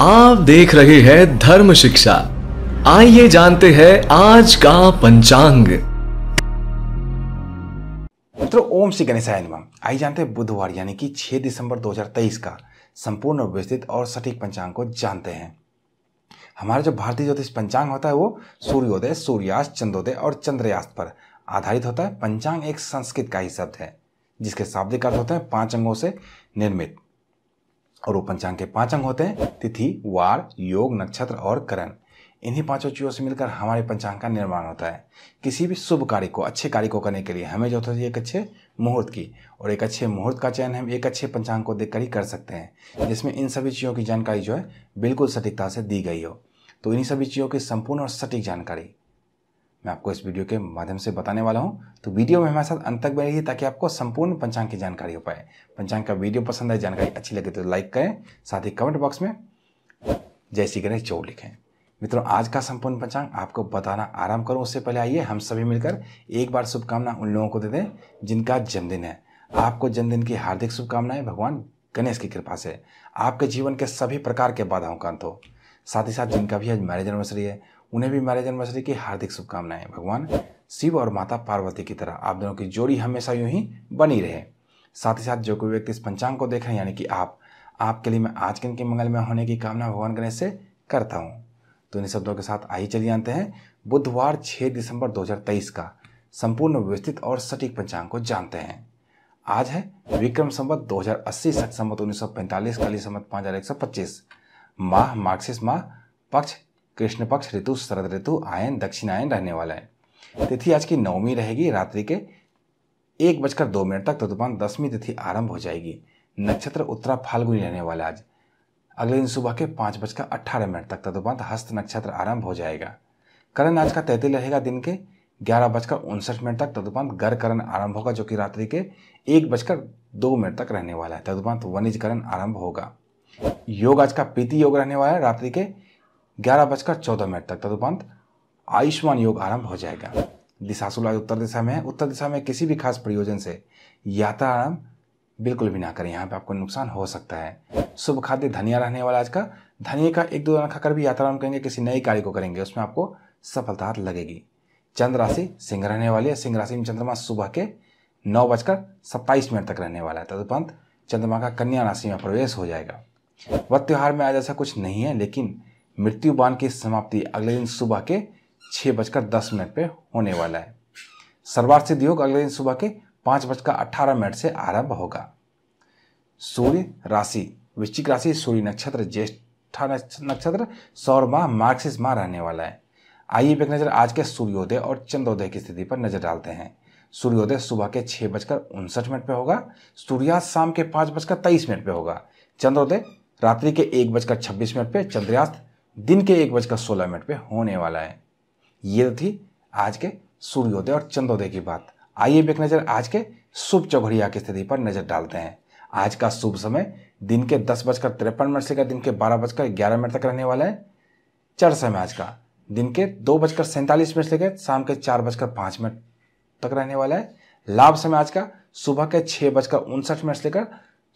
आप देख रहे हैं धर्म शिक्षा आइए जानते हैं आज का पंचांग मित्रों ओम श्री गणेशाय नमः आइए जानते हैं बुधवार यानी कि 6 दिसंबर 2023 का संपूर्ण व्यवस्थित और सटीक पंचांग को जानते हैं हमारा जो भारतीय ज्योतिष पंचांग होता है वो सूर्योदय सूर्यास्त चंद्रोदय और चंद्रयास्त पर आधारित होता है पंचांग एक संस्कृत का ही शब्द है जिसके शाब्दिक अर्थ होता है पांच अंगों से निर्मित और वो पंचांग के पांच अंग होते हैं तिथि वार योग नक्षत्र और करण इन्हीं पांचों चीज़ों से मिलकर हमारे पंचांग का निर्माण होता है किसी भी शुभ कार्य को अच्छे कार्य को करने के लिए हमें जो होता है एक अच्छे मुहूर्त की और एक अच्छे मुहूर्त का चयन हम एक अच्छे पंचांग को देखकर ही कर सकते हैं जिसमें इन सभी चीज़ों की जानकारी जो है बिल्कुल सटीकता से दी गई हो तो इन्हीं सभी चीज़ों की संपूर्ण और सटीक जानकारी मैं आपको इस वीडियो के माध्यम से बताने वाला हूँ तो वीडियो में हमारे साथ अंत तक बने रहिए ताकि आपको संपूर्ण पंचांग की जानकारी हो पाए पंचांग का वीडियो पसंद आए जानकारी अच्छी लगे तो लाइक करें साथ ही कमेंट बॉक्स में जय श्री गणेश चौ लिखें मित्रों आज का संपूर्ण पंचांग आपको बताना आराम करूँ उससे पहले आइए हम सभी मिलकर एक बार शुभकामना उन लोगों को दे दें जिनका जन्मदिन है आपको जन्मदिन की हार्दिक शुभकामनाएं भगवान गणेश की कृपा से आपके जीवन के सभी प्रकार के बाधाओं का अंत हो साथ ही साथ जिनका भी आज मैरिज एनिवर्सरी है उन्हें भी मेरे एनिवर्सरी की हार्दिक शुभकामनाएं भगवान शिव और माता पार्वती की तरह आप दोनों की जोड़ी हमेशा यूं ही बनी रहे साथ ही साथ जो कोई व्यक्ति इस पंचांग को देख रहे हैं यानी कि आप आपके लिए मैं आज के इनके में होने की कामना भगवान गणेश से करता हूँ तो इन शब्दों के साथ आई चलिए जानते हैं बुधवार छः दिसंबर दो का संपूर्ण व्यवस्थित और सटीक पंचांग को जानते हैं आज है विक्रम सख्त 2080 सख सौ पैंतालीस काली संबत हजार एक सौ पच्चीस माह मार्क्सिस माह पक्ष कृष्ण पक्ष ऋतु शरद ऋतु आयन दक्षिणायन रहने वाला है तिथि आज की नवमी रहेगी रात्रि के एक बजकर दो मिनट तक तदुपान दसवीं तिथि आरंभ हो जाएगी नक्षत्र उत्तरा फाल्गुनी रहने वाला आज अगले दिन सुबह के पाँच बजकर अट्ठारह मिनट तक तदुपांत हस्त नक्षत्र आरंभ हो जाएगा करण आज का तैतीय रहेगा दिन के ग्यारह बजकर उनसठ मिनट तक तदुपरांत करण आरंभ होगा जो कि रात्रि के एक बजकर दो मिनट तक रहने वाला है तदुपरांत वनिजकरण आरंभ होगा योग आज का पीति योग रहने वाला है रात्रि के ग्यारह बजकर चौदह मिनट तक तदुपंत आयुष्मान योग आरंभ हो जाएगा आज उत्तर दिशा में है उत्तर दिशा में किसी भी खास प्रयोजन से यात्रा आरंभ बिल्कुल भी ना करें यहाँ पे आपको नुकसान हो सकता है शुभ खाद्य धनिया रहने वाला आज का धनिया का एक दो दाना खाकर भी यात्रा आरंभ करेंगे किसी नए कार्य को करेंगे उसमें आपको सफलता लगेगी चंद्र राशि सिंह रहने वाली है सिंह राशि में चंद्रमा सुबह के नौ बजकर सत्ताईस मिनट तक रहने वाला है तदुपंत चंद्रमा का कन्या राशि में प्रवेश हो जाएगा वह त्यौहार में आज ऐसा कुछ नहीं है लेकिन मृत्युबान की समाप्ति अगले दिन सुबह के छह बजकर दस मिनट पर होने वाला है सर्वार्थ सिद्ध योग अगले दिन सुबह के पांच बजकर अठारह मिनट से आरंभ होगा सूर्य राशि वृश्चिक राशि सूर्य नक्षत्र ज्येष्ठा नक्षत्र सौर माह मार्क्सिस माह रहने वाला है आइए एक नज़र आज के सूर्योदय और चंद्रोदय की स्थिति पर नज़र डालते हैं सूर्योदय सुबह के छह बजकर उनसठ मिनट पर होगा सूर्यास्त शाम के पांच बजकर तेईस मिनट पर होगा चंद्रोदय रात्रि के एक बजकर छब्बीस मिनट पर चंद्रयास्त दिन के एक बजकर सोलह मिनट पे होने वाला है ये तो थी आज के सूर्योदय और चंद्रोदय की बात आइए एक नज़र आज के शुभ चौघड़िया की स्थिति पर नज़र डालते हैं आज का शुभ समय दिन के दस बजकर तिरपन मिनट से लेकर दिन के बारह बजकर ग्यारह मिनट तक रहने वाला है चढ़ समय आज का दिन के दो बजकर सैंतालीस मिनट से लेकर शाम के चार बजकर पांच मिनट तक रहने वाला है लाभ समय आज का सुबह के छह बजकर उनसठ मिनट से लेकर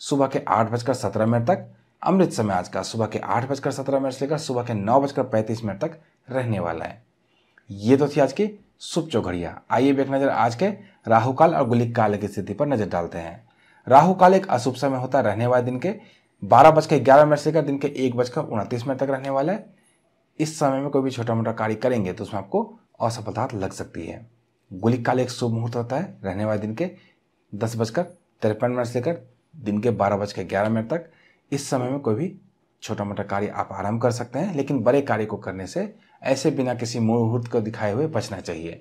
सुबह के आठ बजकर सत्रह मिनट तक अमृत समय आज का सुबह के आठ बजकर सत्रह मिनट से लेकर सुबह के नौ बजकर पैंतीस मिनट तक रहने वाला है ये तो थी आज की सुप चौघड़िया आइए एक नज़र आज के राहु काल और गुलिक काल की स्थिति पर नज़र डालते हैं राहु काल एक अशुभ समय होता है रहने वाले दिन के बारह बज के ग्यारह मिनट से लेकर दिन के एक बजकर उनतीस मिनट तक रहने वाला है इस समय में कोई भी छोटा मोटा कार्य करेंगे तो उसमें आपको असफलता लग सकती है गुलिक काल एक शुभ मुहूर्त होता है रहने वाले दिन के दस बजकर तिरपन मिनट से लेकर दिन के बारह बजकर ग्यारह मिनट तक इस समय में कोई भी छोटा मोटा कार्य आप आराम कर सकते हैं लेकिन बड़े कार्य को करने से ऐसे बिना किसी मुहूर्त को दिखाए हुए बचना चाहिए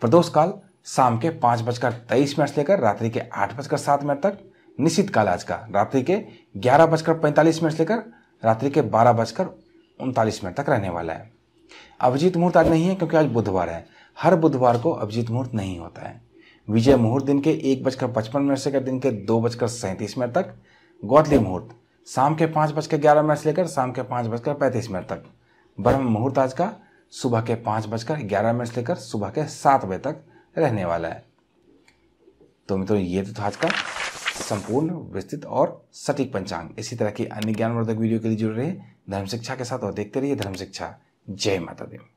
प्रदोष काल शाम के पाँच बजकर तेईस मिनट से लेकर रात्रि के आठ बजकर सात मिनट तक निश्चित काल आज का रात्रि के ग्यारह बजकर पैंतालीस मिनट से लेकर रात्रि के बारह बजकर उनतालीस मिनट तक रहने वाला है अभिजीत मुहूर्त आज नहीं है क्योंकि आज बुधवार है हर बुधवार को अभिजीत मुहूर्त नहीं होता है विजय मुहूर्त दिन के एक बजकर पचपन मिनट से लेकर दिन के दो बजकर सैंतीस मिनट तक गौतली मुहूर्त शाम के पाँच बजकर ग्यारह मिनट से लेकर शाम के पाँच बजकर पैंतीस मिनट तक ब्रह्म मुहूर्त आज का सुबह के पाँच बजकर ग्यारह मिनट से लेकर सुबह के सात बजे तक रहने वाला है तो मित्रों ये तो था आज का संपूर्ण विस्तृत और सटीक पंचांग इसी तरह की अन्य ज्ञानवर्धक वीडियो के लिए जुड़ रहे धर्म शिक्षा के साथ और देखते रहिए धर्म शिक्षा जय माता देव